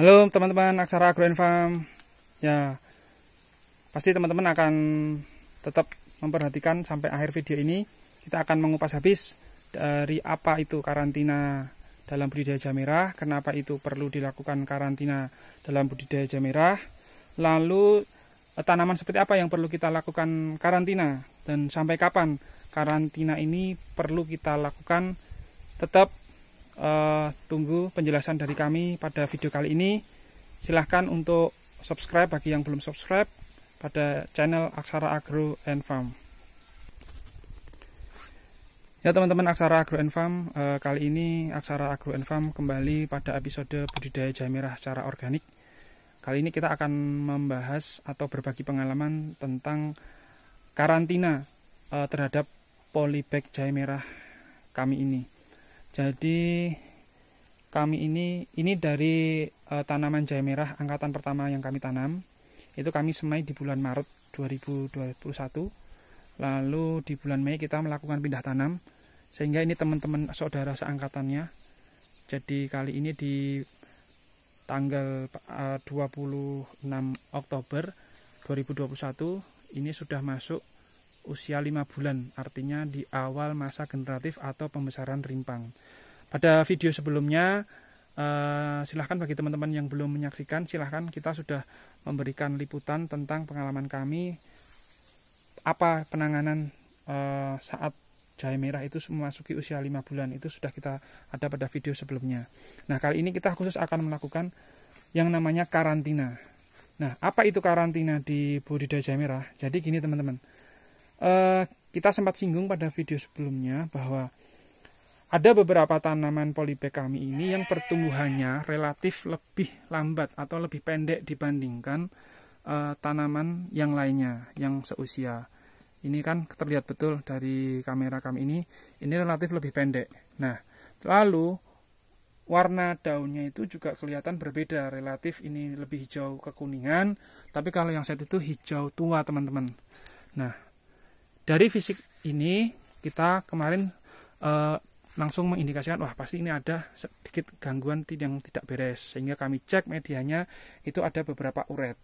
Halo teman-teman Aksara Agro Farm. Ya, pasti teman-teman akan tetap memperhatikan sampai akhir video ini. Kita akan mengupas habis dari apa itu karantina dalam budidaya jamirah kenapa itu perlu dilakukan karantina dalam budidaya jamirah lalu eh, tanaman seperti apa yang perlu kita lakukan karantina dan sampai kapan karantina ini perlu kita lakukan tetap Uh, tunggu penjelasan dari kami pada video kali ini. Silahkan untuk subscribe bagi yang belum subscribe pada channel Aksara Agro and Farm. Ya teman-teman Aksara Agro and Farm, uh, kali ini Aksara Agro and Farm kembali pada episode budidaya jahe merah secara organik. Kali ini kita akan membahas atau berbagi pengalaman tentang karantina uh, terhadap polybag jahe merah kami ini. Jadi kami ini ini dari e, tanaman jahe merah angkatan pertama yang kami tanam. Itu kami semai di bulan Maret 2021. Lalu di bulan Mei kita melakukan pindah tanam sehingga ini teman-teman saudara seangkatannya. Jadi kali ini di tanggal e, 26 Oktober 2021 ini sudah masuk usia 5 bulan, artinya di awal masa generatif atau pembesaran rimpang. Pada video sebelumnya, eh, silahkan bagi teman-teman yang belum menyaksikan, silahkan kita sudah memberikan liputan tentang pengalaman kami apa penanganan eh, saat jahe merah itu memasuki usia 5 bulan itu sudah kita ada pada video sebelumnya. Nah, kali ini kita khusus akan melakukan yang namanya karantina. Nah, apa itu karantina di budidaya jahe merah? Jadi gini teman-teman. Eh, kita sempat singgung pada video sebelumnya bahwa ada beberapa tanaman polybag kami ini yang pertumbuhannya relatif lebih lambat atau lebih pendek dibandingkan uh, tanaman yang lainnya yang seusia. Ini kan terlihat betul dari kamera kami ini, ini relatif lebih pendek. Nah, lalu warna daunnya itu juga kelihatan berbeda relatif ini lebih hijau kekuningan tapi kalau yang set itu hijau tua teman-teman nah dari fisik ini kita kemarin uh, langsung mengindikasikan wah pasti ini ada sedikit gangguan yang tidak beres sehingga kami cek medianya itu ada beberapa uret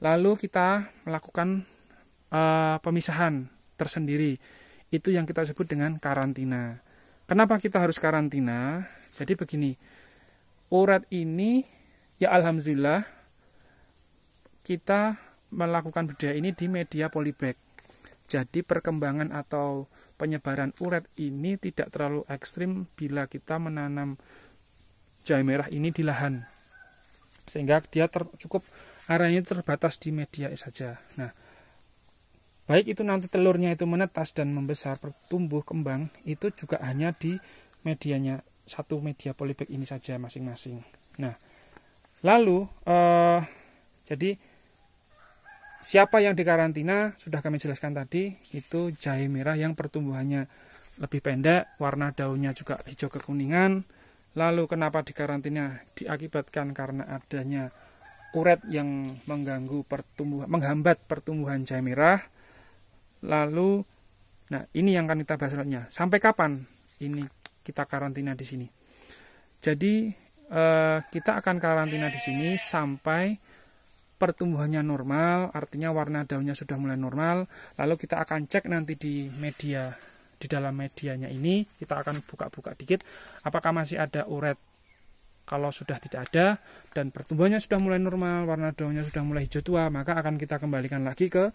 lalu kita melakukan uh, pemisahan tersendiri itu yang kita sebut dengan karantina kenapa kita harus karantina jadi begini uret ini ya alhamdulillah kita melakukan bedah ini di media polybag jadi perkembangan atau penyebaran uret ini tidak terlalu ekstrim bila kita menanam jahe merah ini di lahan. Sehingga dia ter, cukup arahnya terbatas di media saja. Nah, baik itu nanti telurnya itu menetas dan membesar, bertumbuh kembang, itu juga hanya di medianya satu media polybag ini saja masing-masing. Nah, lalu eh, jadi siapa yang dikarantina sudah kami jelaskan tadi itu jahe merah yang pertumbuhannya lebih pendek, warna daunnya juga hijau kekuningan. Lalu kenapa dikarantina? Diakibatkan karena adanya uret yang mengganggu pertumbuhan, menghambat pertumbuhan jahe merah. Lalu, nah ini yang akan kita bahas selanjutnya. Sampai kapan ini kita karantina di sini? Jadi eh, kita akan karantina di sini sampai pertumbuhannya normal, artinya warna daunnya sudah mulai normal. Lalu kita akan cek nanti di media, di dalam medianya ini kita akan buka-buka dikit, apakah masih ada uret. Kalau sudah tidak ada dan pertumbuhannya sudah mulai normal, warna daunnya sudah mulai hijau tua, maka akan kita kembalikan lagi ke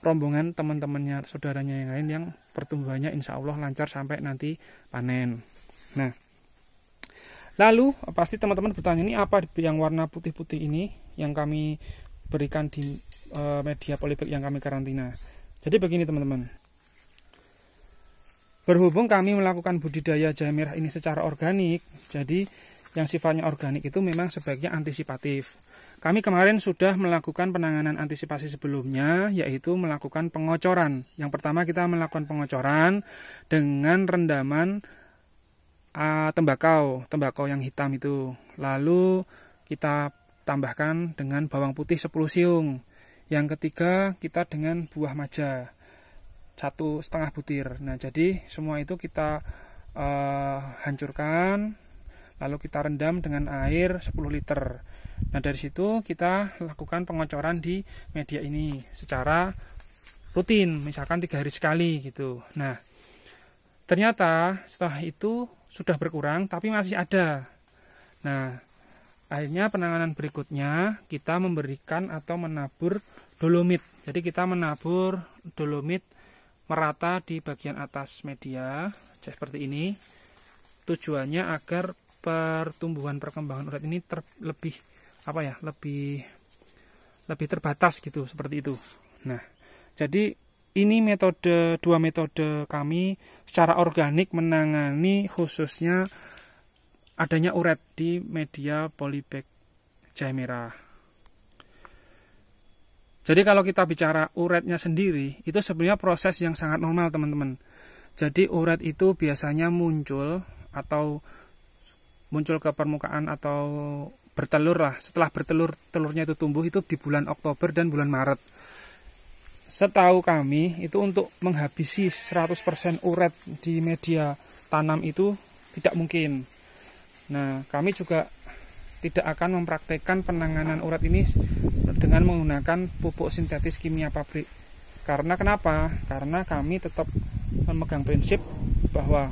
rombongan teman-temannya, saudaranya yang lain yang pertumbuhannya insya Allah lancar sampai nanti panen. Nah, Lalu pasti teman-teman bertanya ini apa yang warna putih-putih ini yang kami berikan di e, media polybag yang kami karantina. Jadi begini teman-teman. Berhubung kami melakukan budidaya jahe merah ini secara organik, jadi yang sifatnya organik itu memang sebaiknya antisipatif. Kami kemarin sudah melakukan penanganan antisipasi sebelumnya, yaitu melakukan pengocoran. Yang pertama kita melakukan pengocoran dengan rendaman uh, tembakau, tembakau yang hitam itu. Lalu kita tambahkan dengan bawang putih 10 siung. Yang ketiga kita dengan buah maja satu setengah butir. Nah jadi semua itu kita uh, hancurkan, lalu kita rendam dengan air 10 liter. Nah dari situ kita lakukan pengocoran di media ini secara rutin, misalkan tiga hari sekali gitu. Nah ternyata setelah itu sudah berkurang tapi masih ada. Nah, akhirnya penanganan berikutnya kita memberikan atau menabur dolomit. Jadi kita menabur dolomit merata di bagian atas media seperti ini. Tujuannya agar pertumbuhan perkembangan urat ini ter, lebih apa ya, lebih lebih terbatas gitu seperti itu. Nah, jadi ini metode dua metode kami secara organik menangani khususnya adanya uret di media polybag jahe merah. Jadi kalau kita bicara uretnya sendiri, itu sebenarnya proses yang sangat normal teman-teman. Jadi uret itu biasanya muncul atau muncul ke permukaan atau bertelur lah. Setelah bertelur, telurnya itu tumbuh itu di bulan Oktober dan bulan Maret setahu kami itu untuk menghabisi 100% uret di media tanam itu tidak mungkin. Nah, kami juga tidak akan mempraktekkan penanganan urat ini dengan menggunakan pupuk sintetis kimia pabrik. Karena kenapa? Karena kami tetap memegang prinsip bahwa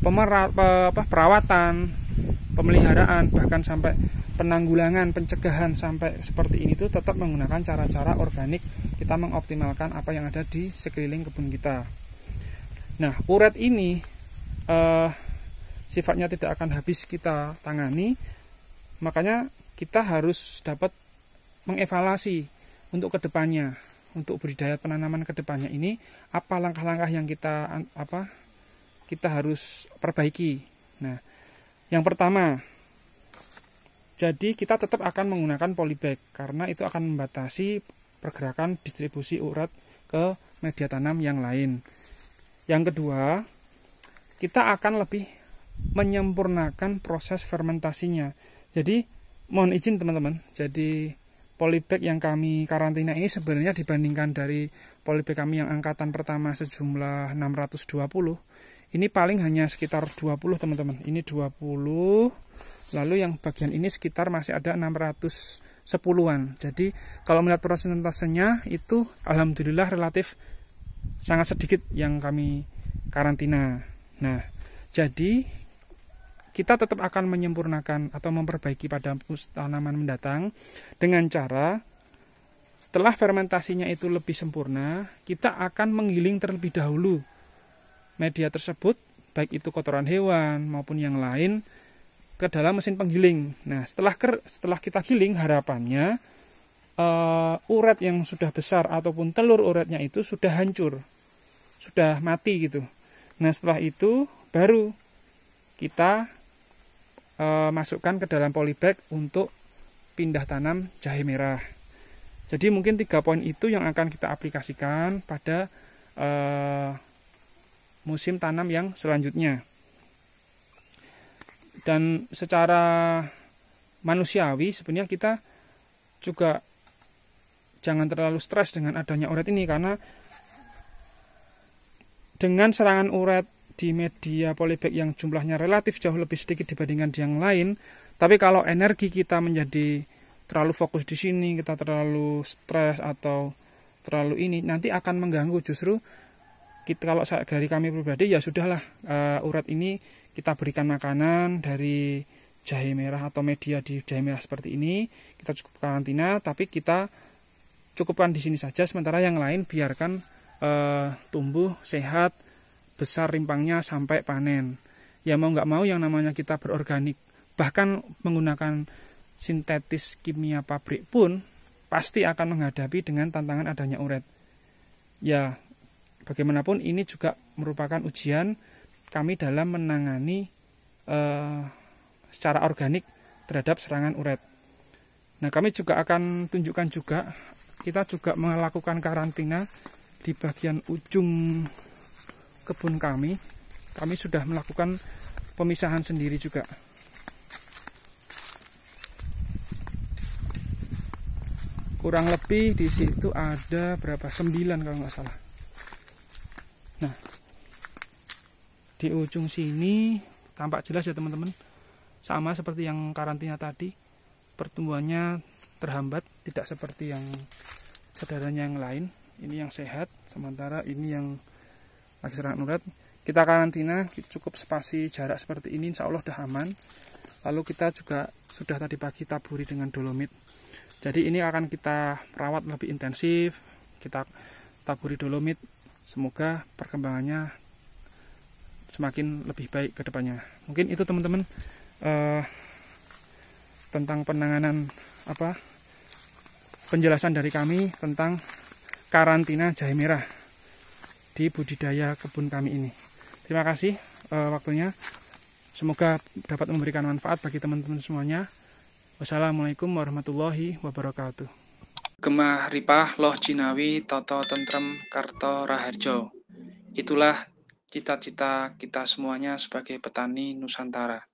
pemerat, perawatan, pemeliharaan, bahkan sampai penanggulangan, pencegahan sampai seperti ini itu tetap menggunakan cara-cara organik kita mengoptimalkan apa yang ada di sekeliling kebun kita. Nah, uret ini eh, sifatnya tidak akan habis kita tangani, makanya kita harus dapat mengevaluasi untuk kedepannya, untuk budidaya penanaman kedepannya ini apa langkah-langkah yang kita apa kita harus perbaiki. Nah, yang pertama, jadi kita tetap akan menggunakan polybag karena itu akan membatasi pergerakan distribusi urat ke media tanam yang lain. Yang kedua, kita akan lebih menyempurnakan proses fermentasinya. Jadi, mohon izin teman-teman. Jadi, polybag yang kami karantina ini sebenarnya dibandingkan dari polybag kami yang angkatan pertama sejumlah 620, ini paling hanya sekitar 20 teman-teman. Ini 20 Lalu yang bagian ini sekitar masih ada 610-an. Jadi kalau melihat persentasenya itu alhamdulillah relatif sangat sedikit yang kami karantina. Nah, jadi kita tetap akan menyempurnakan atau memperbaiki pada tanaman mendatang dengan cara setelah fermentasinya itu lebih sempurna, kita akan menggiling terlebih dahulu media tersebut, baik itu kotoran hewan maupun yang lain, ke dalam mesin penggiling. Nah, setelah ker, setelah kita giling harapannya uh, eh, urat yang sudah besar ataupun telur uratnya itu sudah hancur. Sudah mati gitu. Nah, setelah itu baru kita uh, masukkan ke dalam polybag untuk pindah tanam jahe merah. Jadi mungkin tiga poin itu yang akan kita aplikasikan pada uh, musim tanam yang selanjutnya dan secara manusiawi sebenarnya kita juga jangan terlalu stres dengan adanya uret ini karena dengan serangan uret di media polybag yang jumlahnya relatif jauh lebih sedikit dibandingkan di yang lain tapi kalau energi kita menjadi terlalu fokus di sini kita terlalu stres atau terlalu ini nanti akan mengganggu justru kita kalau dari kami pribadi ya sudahlah uh, urat ini kita berikan makanan dari jahe merah atau media di jahe merah seperti ini kita cukup karantina tapi kita cukupkan di sini saja sementara yang lain biarkan uh, tumbuh sehat besar rimpangnya sampai panen ya mau nggak mau yang namanya kita berorganik bahkan menggunakan sintetis kimia pabrik pun pasti akan menghadapi dengan tantangan adanya uret. Ya, bagaimanapun ini juga merupakan ujian kami dalam menangani eh, secara organik terhadap serangan uret. Nah, kami juga akan tunjukkan juga kita juga melakukan karantina di bagian ujung kebun kami. Kami sudah melakukan pemisahan sendiri juga. Kurang lebih di situ ada berapa? sembilan kalau nggak salah. Nah, di ujung sini tampak jelas ya teman-teman. Sama seperti yang karantina tadi, pertumbuhannya terhambat, tidak seperti yang saudaranya yang lain. Ini yang sehat, sementara ini yang lagi serangan urat. Kita karantina cukup spasi jarak seperti ini, insya Allah udah aman. Lalu kita juga sudah tadi pagi taburi dengan dolomit. Jadi ini akan kita rawat lebih intensif, kita taburi dolomit semoga perkembangannya semakin lebih baik ke depannya. Mungkin itu teman-teman eh, tentang penanganan apa penjelasan dari kami tentang karantina jahe merah di budidaya kebun kami ini. Terima kasih eh, waktunya. Semoga dapat memberikan manfaat bagi teman-teman semuanya. Wassalamualaikum warahmatullahi wabarakatuh. Gemah Ripah Loh Jinawi Toto Tentrem Karto Raharjo. Itulah cita-cita kita semuanya sebagai petani Nusantara.